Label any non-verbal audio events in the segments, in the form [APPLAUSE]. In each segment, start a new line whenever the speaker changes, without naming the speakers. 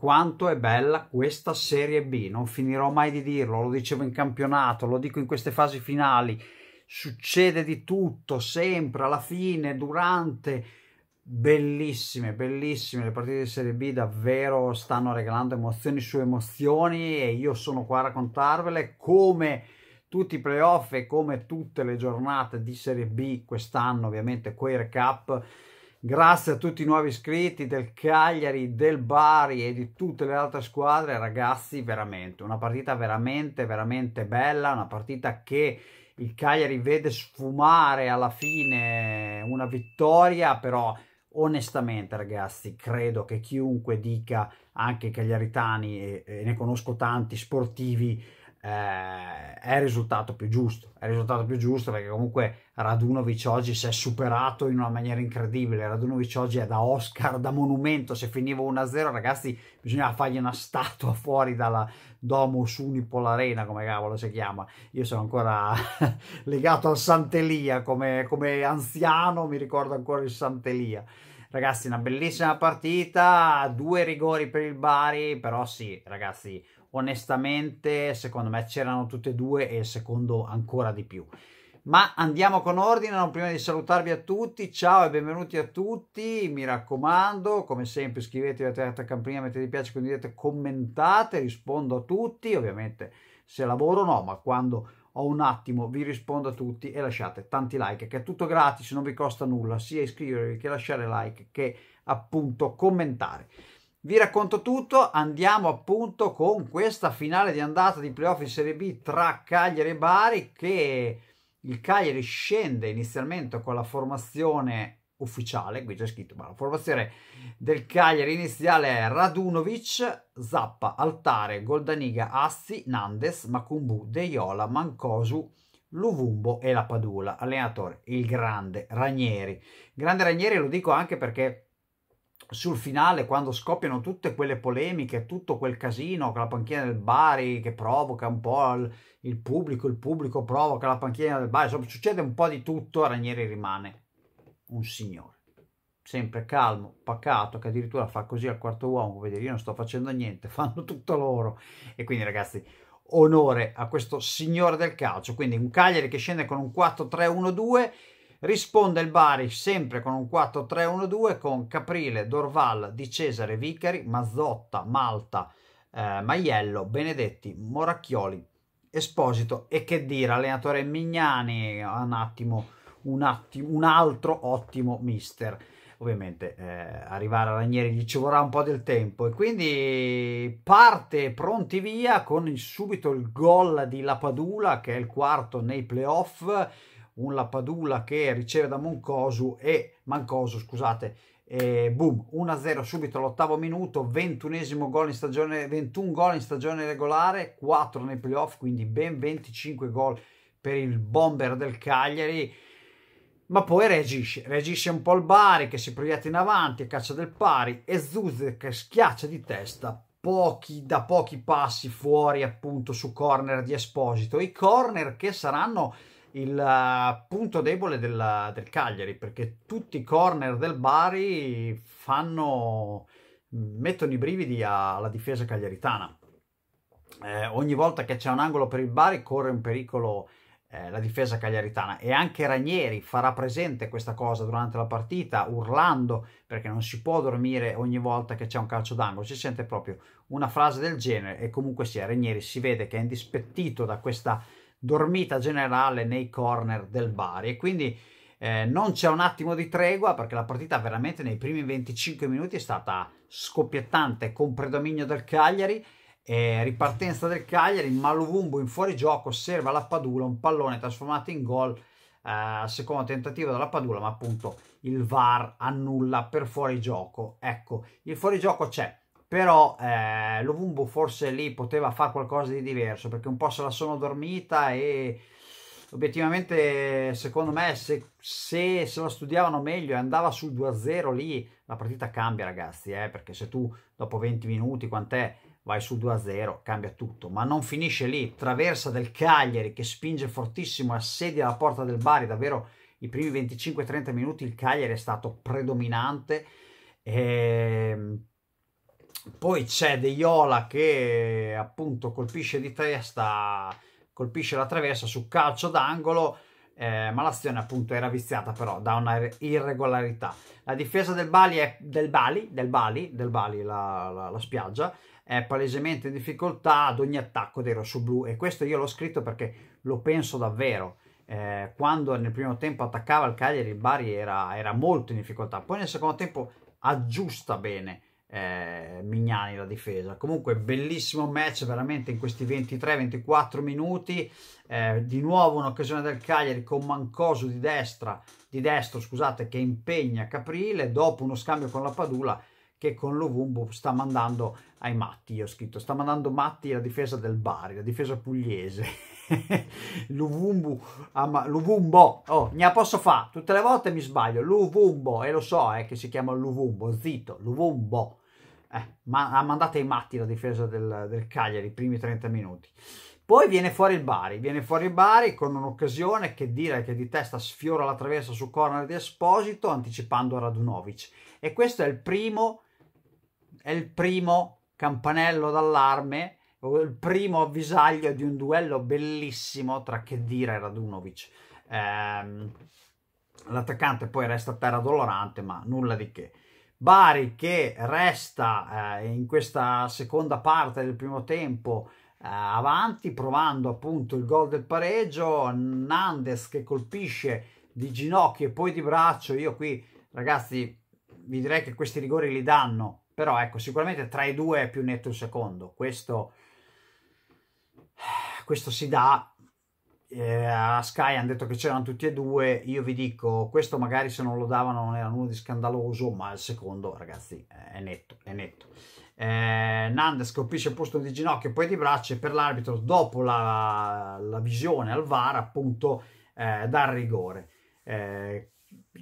quanto è bella questa Serie B, non finirò mai di dirlo, lo dicevo in campionato, lo dico in queste fasi finali, succede di tutto, sempre, alla fine, durante, bellissime, bellissime le partite di Serie B, davvero stanno regalando emozioni su emozioni e io sono qua a raccontarvele come tutti i playoff e come tutte le giornate di Serie B quest'anno, ovviamente quei recap, Grazie a tutti i nuovi iscritti del Cagliari, del Bari e di tutte le altre squadre, ragazzi, veramente una partita veramente veramente bella, una partita che il Cagliari vede sfumare alla fine una vittoria, però onestamente ragazzi credo che chiunque dica anche i cagliaritani e, e ne conosco tanti sportivi eh, è il risultato più giusto. È il risultato più giusto perché comunque Radunovic oggi si è superato in una maniera incredibile. Radunovic oggi è da Oscar, da monumento. Se finiva 1-0, ragazzi, bisognava fargli una statua fuori dalla Domus Unipol Arena, come cavolo si chiama. Io sono ancora [LAUGHS] legato al Santelia come, come anziano, mi ricordo ancora il Santelia ragazzi una bellissima partita due rigori per il Bari però sì ragazzi onestamente secondo me c'erano tutte e due e il secondo ancora di più. Ma andiamo con ordine, non prima di salutarvi a tutti, ciao e benvenuti a tutti, mi raccomando, come sempre iscrivetevi a Teatro Camprina, mettete mi piace, condividete, commentate, rispondo a tutti, ovviamente se lavoro no, ma quando ho un attimo vi rispondo a tutti e lasciate tanti like, che è tutto gratis, non vi costa nulla, sia iscrivervi che lasciare like che appunto commentare. Vi racconto tutto, andiamo appunto con questa finale di andata di playoff in Serie B tra Cagliari e Bari che il Cagliari scende inizialmente con la formazione ufficiale, qui c'è scritto, ma la formazione del Cagliari iniziale è Radunovic, Zappa, Altare, Goldaniga, Assi, Nandes, Macumbu, Deiola, Mancosu, Luvumbo e la Padula. Allenatore, il grande Ranieri. Grande Ranieri lo dico anche perché sul finale, quando scoppiano tutte quelle polemiche, tutto quel casino con la panchina del Bari che provoca un po' il, il pubblico, il pubblico provoca la panchina del Bari, insomma succede un po' di tutto, Ranieri rimane un signore, sempre calmo, pacato, che addirittura fa così al quarto uomo, vedi, io non sto facendo niente, [LAUGHS] fanno tutto loro. E quindi ragazzi, onore a questo signore del calcio, quindi un Cagliari che scende con un 4-3-1-2 Risponde il Bari sempre con un 4-3-1-2 con Caprile, Dorval, Di Cesare, Vicari, Mazzotta, Malta, eh, Maiello, Benedetti, Moracchioli, Esposito e che dire, allenatore Mignani, un attimo, un, attimo, un altro ottimo mister ovviamente eh, arrivare a Ranieri gli ci vorrà un po' del tempo e quindi parte pronti via con il, subito il gol di La Padula che è il quarto nei playoff un Lapadula che riceve da Moncosu e Mancosu, scusate, e boom, 1-0 subito all'ottavo minuto, 21 gol in stagione, 21 gol in stagione regolare, 4 nei playoff, quindi ben 25 gol per il bomber del Cagliari. Ma poi reagisce, reagisce un po' il Bari che si proietta in avanti a caccia del pari e Zuzek che schiaccia di testa pochi, da pochi passi fuori appunto su corner di Esposito. I corner che saranno il eh, punto debole della, del Cagliari, perché tutti i corner del Bari fanno, mettono i brividi alla difesa cagliaritana. Eh, ogni volta che c'è un angolo per il Bari corre un pericolo eh, la difesa cagliaritana e anche Ranieri farà presente questa cosa durante la partita urlando perché non si può dormire ogni volta che c'è un calcio d'angolo si sente proprio una frase del genere e comunque sia Ranieri si vede che è indispettito da questa dormita generale nei corner del Bari e quindi eh, non c'è un attimo di tregua perché la partita veramente nei primi 25 minuti è stata scoppiettante con predominio del Cagliari eh, ripartenza del Cagliari, Maluvumbo in fuorigioco, serve alla Padula, un pallone trasformato in gol eh, secondo tentativo della Padula, ma appunto il VAR annulla per fuorigioco. Ecco, il fuorigioco c'è, però eh, Lovumbu forse lì poteva fare qualcosa di diverso perché un po' se la sono dormita e obiettivamente secondo me se, se, se la studiavano meglio e andava sul 2-0 lì la partita cambia ragazzi eh, perché se tu dopo 20 minuti quant'è vai sul 2-0 cambia tutto ma non finisce lì traversa del Cagliari che spinge fortissimo assedia la porta del Bari davvero i primi 25-30 minuti il Cagliari è stato predominante e ehm, poi c'è De Iola che appunto colpisce di testa, colpisce la traversa su calcio d'angolo, eh, ma l'azione appunto era viziata però da una irregolarità. La difesa del Bali, è, del Bali, del Bali, del Bali la, la, la spiaggia, è palesemente in difficoltà ad ogni attacco dei rossoblù e questo io l'ho scritto perché lo penso davvero. Eh, quando nel primo tempo attaccava il Cagliari il Bari era, era molto in difficoltà, poi nel secondo tempo aggiusta bene eh, Mignani la difesa. Comunque bellissimo match veramente in questi 23-24 minuti. Eh, di nuovo un'occasione del Cagliari con Mancosu di destra, di destro, scusate, che impegna Caprile dopo uno scambio con la Padula che con Lovumbo sta mandando ai matti, io ho scritto, sta mandando matti la difesa del Bari, la difesa pugliese. Luvumbu, [LAUGHS] Luvumbo, ah, oh, ne posso fare, tutte le volte mi sbaglio, Luvumbo, e lo so eh, che si chiama Luvumbo, zitto, Luvumbo, eh, ma ha mandato ai matti la difesa del, del Cagliari, i primi 30 minuti. Poi viene fuori il Bari, viene fuori il Bari con un'occasione che direi che di testa sfiora la traversa su corner di Esposito anticipando Radunovic. E questo è il primo, è il primo campanello d'allarme, il primo avvisaglio di un duello bellissimo tra Chedira e Radunovic. Ehm, l'attaccante poi resta a terra dolorante, ma nulla di che. Bari che resta eh, in questa seconda parte del primo tempo eh, avanti, provando appunto il gol del pareggio, Nandes che colpisce di ginocchio e poi di braccio. Io qui, ragazzi, vi direi che questi rigori li danno, però ecco, sicuramente tra i due è più netto il secondo. Questo, eh, questo si dà eh, a Sky hanno detto che c'erano tutti e due, io vi dico, questo magari se non lo davano non era nulla di scandaloso, ma il secondo, ragazzi, è netto, è netto. Eh, Nandes colpisce Poston di ginocchio e poi di braccia per l'arbitro dopo la, la, visione al VAR appunto eh, dal rigore eh,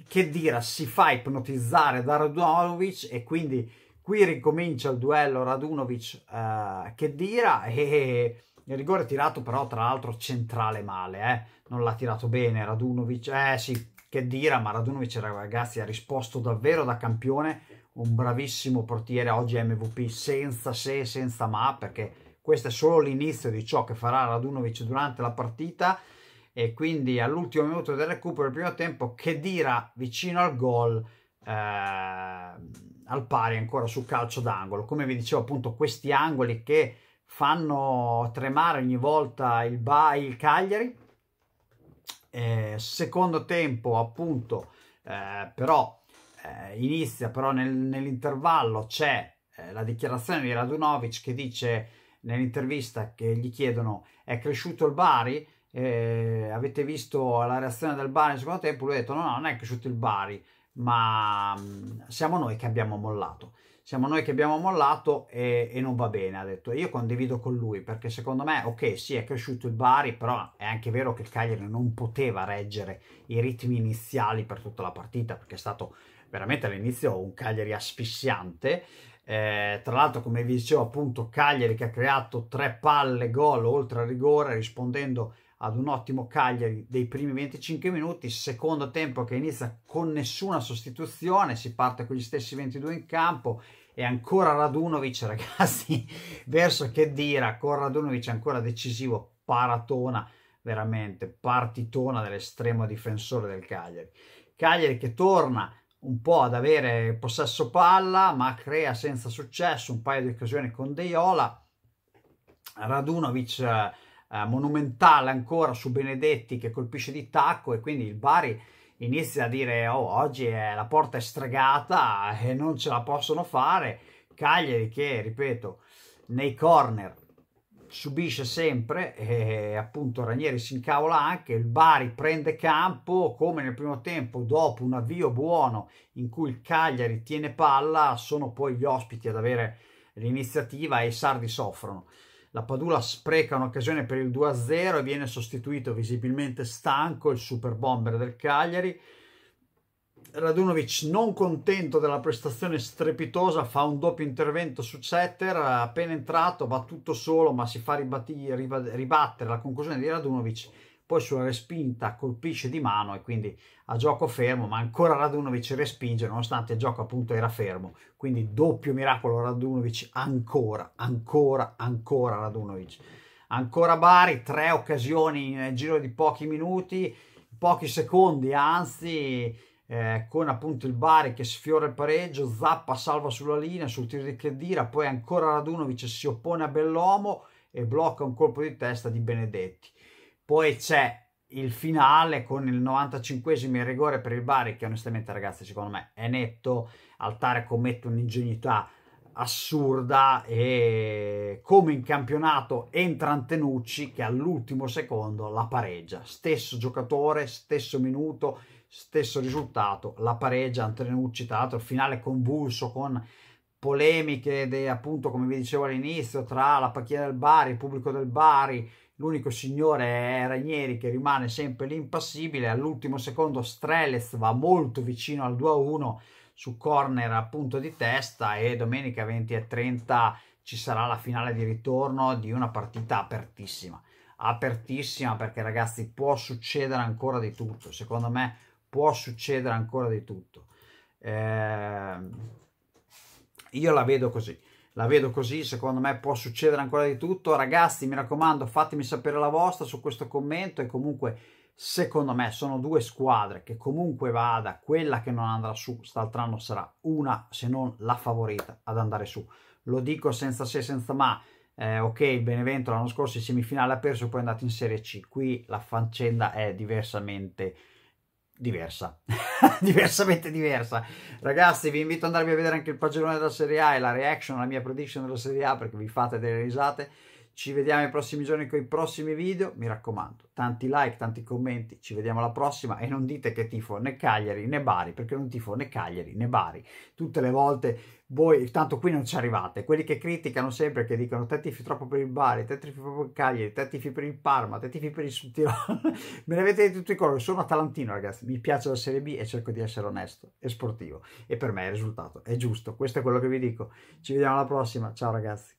che Dira si fa ipnotizzare da Radunovic e quindi qui ricomincia il duello Radunovic eh, e il rigore tirato però tra l'altro centrale male, eh? non l'ha tirato bene Radunovic, eh sì, che dira, ma Radunovic ragazzi ha risposto davvero da campione, un bravissimo portiere oggi MVP senza se e senza ma perché questo è solo l'inizio di ciò che farà Radunovic durante la partita e quindi all'ultimo minuto del recupero del primo tempo che dira vicino al gol eh, al pari ancora sul calcio d'angolo come vi dicevo appunto questi angoli che fanno tremare ogni volta il, ba- il Cagliari. Eh, secondo tempo, appunto, eh, però eh, inizia, però nel, nell'intervallo c'è eh, la dichiarazione di Radunovic che dice nell'intervista che gli chiedono è cresciuto il Bari? Eh, avete visto la reazione del Bari nel secondo tempo? Lui ha detto no, no, non è cresciuto il Bari, ma mm, siamo noi che abbiamo mollato siamo noi che abbiamo mollato e, e, non va bene, ha detto. Io condivido con lui perché secondo me, ok, sì, è cresciuto il Bari, però è anche vero che il Cagliari non poteva reggere i ritmi iniziali per tutta la partita perché è stato veramente all'inizio un Cagliari asfissiante. Eh, tra l'altro, come vi dicevo, appunto, Cagliari che ha creato tre palle gol oltre al rigore rispondendo ad un ottimo Cagliari dei primi 25 minuti, secondo tempo che inizia con nessuna sostituzione, si parte con gli stessi 22 in campo e ancora Radunovic [LAUGHS] ragazzi verso che dire, con Radunovic ancora decisivo, paratona veramente, partitona dell'estremo difensore del Cagliari. Cagliari che torna un po' ad avere possesso palla, ma crea senza successo un paio di occasioni con Deiola. Radunovic eh, eh, monumentale ancora su Benedetti che colpisce di tacco e quindi il Bari inizia a dire oh oggi è, la porta è stregata [LAUGHS] e non ce la possono fare Cagliari che ripeto nei corner subisce sempre e eh, appunto Ranieri si incavola anche il Bari prende campo come nel primo tempo dopo un avvio buono in cui il Cagliari tiene palla sono poi gli ospiti ad avere l'iniziativa e i sardi soffrono la Padula spreca un'occasione per il 2-0 e viene sostituito visibilmente stanco il super bomber del Cagliari. Radunovic, non contento della prestazione strepitosa, fa un doppio intervento su Cetter. Appena entrato va tutto solo, ma si fa ribattere, ribattere la conclusione di Radunovic poi sulla respinta colpisce di mano e quindi a gioco fermo, ma ancora Radunovic respinge nonostante il gioco appunto era fermo, quindi doppio miracolo Radunovic ancora, ancora, ancora Radunovic. Ancora Bari, tre occasioni nel giro di pochi minuti, pochi secondi anzi, eh, con appunto il Bari che sfiora il pareggio, Zappa salva sulla linea sul tiro di Chedira, poi ancora Radunovic si oppone a Bellomo e blocca un colpo di testa di Benedetti poi c'è il finale con il 95esimo in rigore per il Bari, che onestamente ragazzi secondo me è netto, Altare commette un'ingenuità assurda e come in campionato entra Antenucci che all'ultimo secondo la pareggia, stesso giocatore, stesso minuto, stesso risultato, la pareggia Antenucci tra l'altro finale convulso con polemiche de, appunto come vi dicevo all'inizio tra la pacchiera del Bari, il pubblico del Bari l'unico signore è Ranieri che rimane sempre lì impassibile, all'ultimo secondo Strelez va molto vicino al 2-1 su corner appunto di testa e domenica 20-30 ci sarà la finale di ritorno di una partita apertissima, apertissima perché ragazzi può succedere ancora di tutto, secondo me può succedere ancora di tutto. Eh, io la vedo così la vedo così, secondo me può succedere ancora di tutto. Ragazzi, mi raccomando, fatemi sapere la vostra su questo commento e comunque secondo me sono due squadre che comunque vada, quella che non andrà su st'altro anno sarà una se non la favorita ad andare su. Lo dico senza se senza ma. Eh, ok, il Benevento l'anno scorso in semifinale ha perso, poi è andato in Serie C. Qui la faccenda è diversamente diversa, [LAUGHS] diversamente diversa. Ragazzi, vi invito ad andarvi a vedere anche il pagellone della Serie A e la reaction, la mia prediction della Serie A perché vi fate delle risate. Ci vediamo i prossimi giorni con i prossimi video. Mi raccomando, tanti like, tanti commenti. Ci vediamo alla prossima e non dite che tifo né Cagliari né Bari, perché non tifo né Cagliari né Bari. Tutte le volte voi, tanto qui non ci arrivate. Quelli che criticano sempre, che dicono te tifi troppo per il Bari, te tifi troppo per Cagliari, te tifi per il Parma, te tifi per il Sud [LAUGHS] Me ne avete di tutti i colori. Sono atalantino, ragazzi. Mi piace la Serie B e cerco di essere onesto e sportivo. E per me il risultato è giusto. Questo è quello che vi dico. Ci vediamo alla prossima. Ciao, ragazzi.